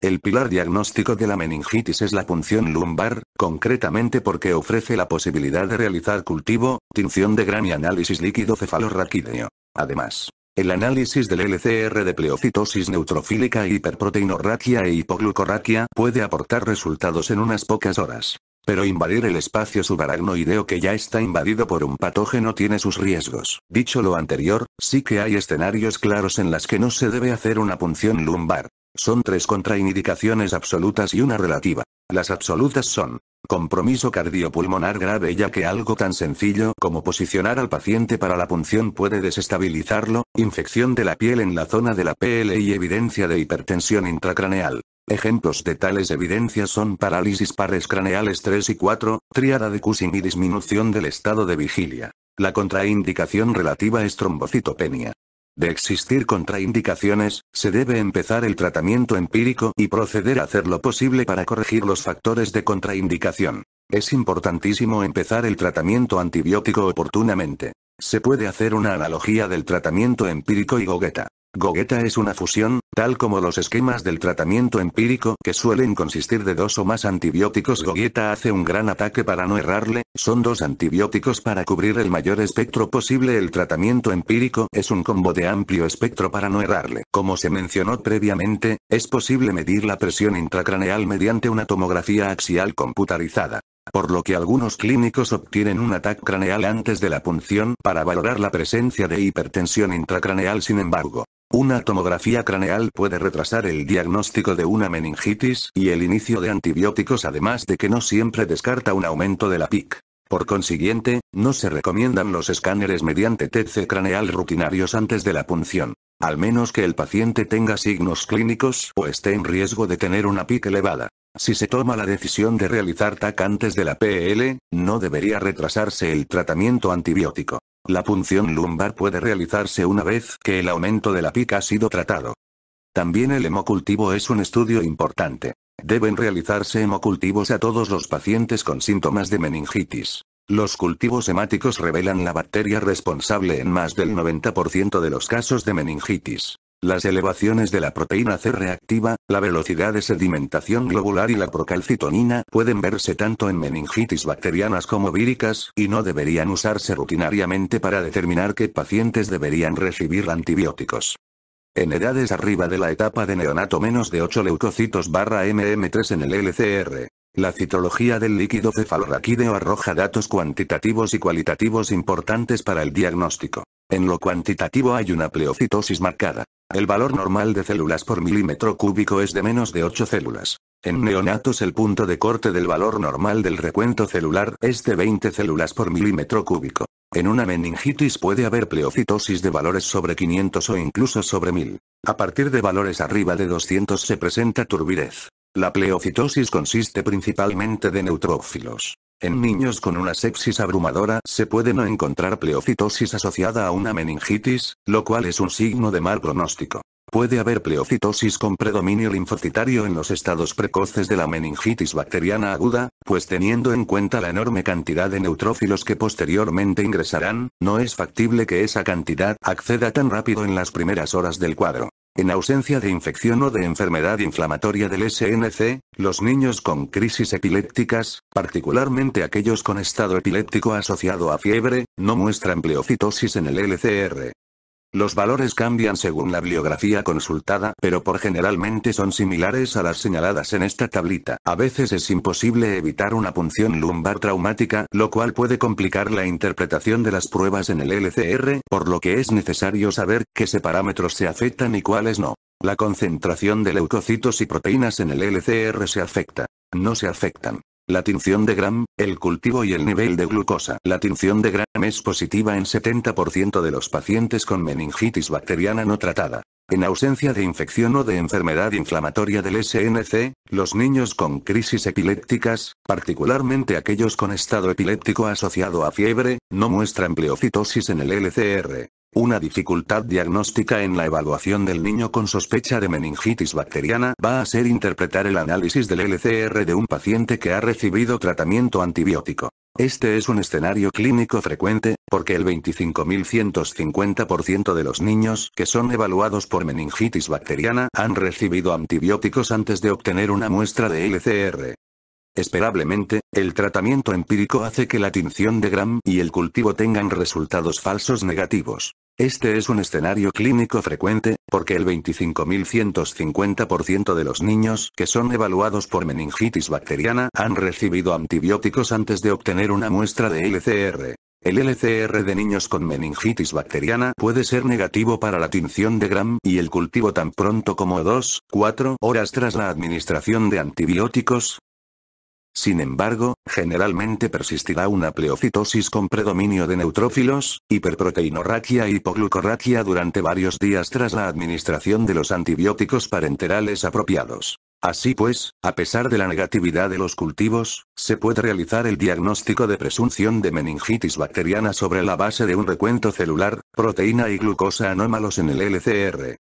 El pilar diagnóstico de la meningitis es la punción lumbar, concretamente porque ofrece la posibilidad de realizar cultivo, tinción de gram y análisis líquido cefalorraquídeo. Además, el análisis del LCR de pleocitosis neutrofílica e hiperproteinorraquia e hipoglucorraquia puede aportar resultados en unas pocas horas. Pero invadir el espacio subaracnoideo que ya está invadido por un patógeno tiene sus riesgos. Dicho lo anterior, sí que hay escenarios claros en las que no se debe hacer una punción lumbar. Son tres contraindicaciones absolutas y una relativa. Las absolutas son compromiso cardiopulmonar grave ya que algo tan sencillo como posicionar al paciente para la punción puede desestabilizarlo, infección de la piel en la zona de la PL y evidencia de hipertensión intracraneal. Ejemplos de tales evidencias son parálisis pares craneales 3 y 4, triada de Cushing y disminución del estado de vigilia. La contraindicación relativa es trombocitopenia. De existir contraindicaciones, se debe empezar el tratamiento empírico y proceder a hacer lo posible para corregir los factores de contraindicación. Es importantísimo empezar el tratamiento antibiótico oportunamente. Se puede hacer una analogía del tratamiento empírico y gogueta. Gogeta es una fusión, tal como los esquemas del tratamiento empírico que suelen consistir de dos o más antibióticos. Gogeta hace un gran ataque para no errarle, son dos antibióticos para cubrir el mayor espectro posible. El tratamiento empírico es un combo de amplio espectro para no errarle. Como se mencionó previamente, es posible medir la presión intracraneal mediante una tomografía axial computarizada por lo que algunos clínicos obtienen un ataque craneal antes de la punción para valorar la presencia de hipertensión intracraneal. Sin embargo, una tomografía craneal puede retrasar el diagnóstico de una meningitis y el inicio de antibióticos además de que no siempre descarta un aumento de la PIC. Por consiguiente, no se recomiendan los escáneres mediante TC craneal rutinarios antes de la punción. Al menos que el paciente tenga signos clínicos o esté en riesgo de tener una PIC elevada. Si se toma la decisión de realizar TAC antes de la PL, no debería retrasarse el tratamiento antibiótico. La punción lumbar puede realizarse una vez que el aumento de la pica ha sido tratado. También el hemocultivo es un estudio importante. Deben realizarse hemocultivos a todos los pacientes con síntomas de meningitis. Los cultivos hemáticos revelan la bacteria responsable en más del 90% de los casos de meningitis. Las elevaciones de la proteína C reactiva, la velocidad de sedimentación globular y la procalcitonina pueden verse tanto en meningitis bacterianas como víricas y no deberían usarse rutinariamente para determinar qué pacientes deberían recibir antibióticos. En edades arriba de la etapa de neonato menos de 8 leucocitos barra MM3 en el LCR. La citología del líquido cefalorraquídeo arroja datos cuantitativos y cualitativos importantes para el diagnóstico. En lo cuantitativo hay una pleocitosis marcada. El valor normal de células por milímetro cúbico es de menos de 8 células. En neonatos el punto de corte del valor normal del recuento celular es de 20 células por milímetro cúbico. En una meningitis puede haber pleocitosis de valores sobre 500 o incluso sobre 1000. A partir de valores arriba de 200 se presenta turbidez. La pleocitosis consiste principalmente de neutrófilos. En niños con una sepsis abrumadora se puede no encontrar pleocitosis asociada a una meningitis, lo cual es un signo de mal pronóstico. Puede haber pleocitosis con predominio linfocitario en los estados precoces de la meningitis bacteriana aguda, pues teniendo en cuenta la enorme cantidad de neutrófilos que posteriormente ingresarán, no es factible que esa cantidad acceda tan rápido en las primeras horas del cuadro. En ausencia de infección o de enfermedad inflamatoria del SNC, los niños con crisis epilépticas, particularmente aquellos con estado epiléptico asociado a fiebre, no muestran pleocitosis en el LCR. Los valores cambian según la bibliografía consultada, pero por generalmente son similares a las señaladas en esta tablita. A veces es imposible evitar una punción lumbar traumática, lo cual puede complicar la interpretación de las pruebas en el LCR, por lo que es necesario saber qué parámetros se afectan y cuáles no. La concentración de leucocitos y proteínas en el LCR se afecta. No se afectan. La tinción de gram, el cultivo y el nivel de glucosa. La tinción de gram es positiva en 70% de los pacientes con meningitis bacteriana no tratada. En ausencia de infección o de enfermedad inflamatoria del SNC, los niños con crisis epilépticas, particularmente aquellos con estado epiléptico asociado a fiebre, no muestran pleocitosis en el LCR. Una dificultad diagnóstica en la evaluación del niño con sospecha de meningitis bacteriana va a ser interpretar el análisis del LCR de un paciente que ha recibido tratamiento antibiótico. Este es un escenario clínico frecuente, porque el 25.150% de los niños que son evaluados por meningitis bacteriana han recibido antibióticos antes de obtener una muestra de LCR. Esperablemente, el tratamiento empírico hace que la tinción de Gram y el cultivo tengan resultados falsos negativos. Este es un escenario clínico frecuente, porque el 25.150% de los niños que son evaluados por meningitis bacteriana han recibido antibióticos antes de obtener una muestra de LCR. El LCR de niños con meningitis bacteriana puede ser negativo para la tinción de Gram y el cultivo tan pronto como 2, 4 horas tras la administración de antibióticos, sin embargo, generalmente persistirá una pleocitosis con predominio de neutrófilos, hiperproteinorraquia e hipoglucorraquia durante varios días tras la administración de los antibióticos parenterales apropiados. Así pues, a pesar de la negatividad de los cultivos, se puede realizar el diagnóstico de presunción de meningitis bacteriana sobre la base de un recuento celular, proteína y glucosa anómalos en el LCR.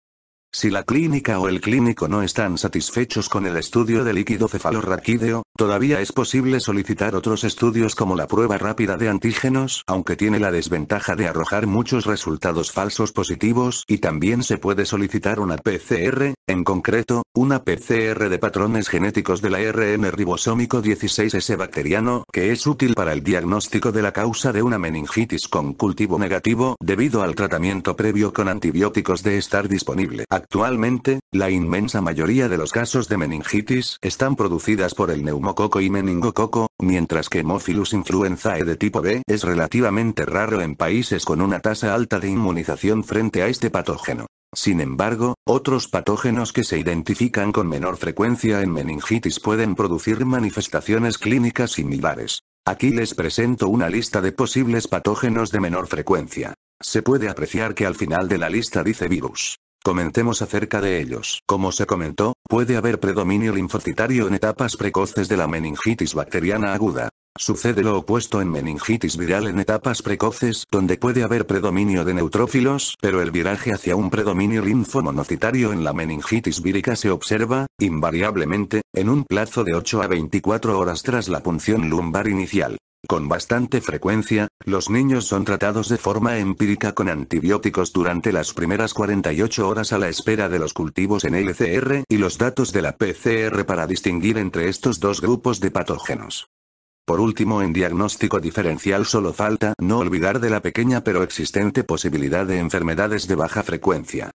Si la clínica o el clínico no están satisfechos con el estudio de líquido cefalorraquídeo, Todavía es posible solicitar otros estudios como la prueba rápida de antígenos, aunque tiene la desventaja de arrojar muchos resultados falsos positivos, y también se puede solicitar una PCR, en concreto, una PCR de patrones genéticos de la RN ribosómico 16S bacteriano, que es útil para el diagnóstico de la causa de una meningitis con cultivo negativo debido al tratamiento previo con antibióticos de estar disponible. Actualmente, la inmensa mayoría de los casos de meningitis están producidas por el neumático Coco y meningococo, mientras que Hemophilus influenzae de tipo B es relativamente raro en países con una tasa alta de inmunización frente a este patógeno. Sin embargo, otros patógenos que se identifican con menor frecuencia en meningitis pueden producir manifestaciones clínicas similares. Aquí les presento una lista de posibles patógenos de menor frecuencia. Se puede apreciar que al final de la lista dice virus. Comentemos acerca de ellos. Como se comentó, puede haber predominio linfocitario en etapas precoces de la meningitis bacteriana aguda. Sucede lo opuesto en meningitis viral en etapas precoces donde puede haber predominio de neutrófilos, pero el viraje hacia un predominio linfomonocitario en la meningitis vírica se observa, invariablemente, en un plazo de 8 a 24 horas tras la punción lumbar inicial. Con bastante frecuencia, los niños son tratados de forma empírica con antibióticos durante las primeras 48 horas a la espera de los cultivos en LCR y los datos de la PCR para distinguir entre estos dos grupos de patógenos. Por último, en diagnóstico diferencial solo falta no olvidar de la pequeña pero existente posibilidad de enfermedades de baja frecuencia.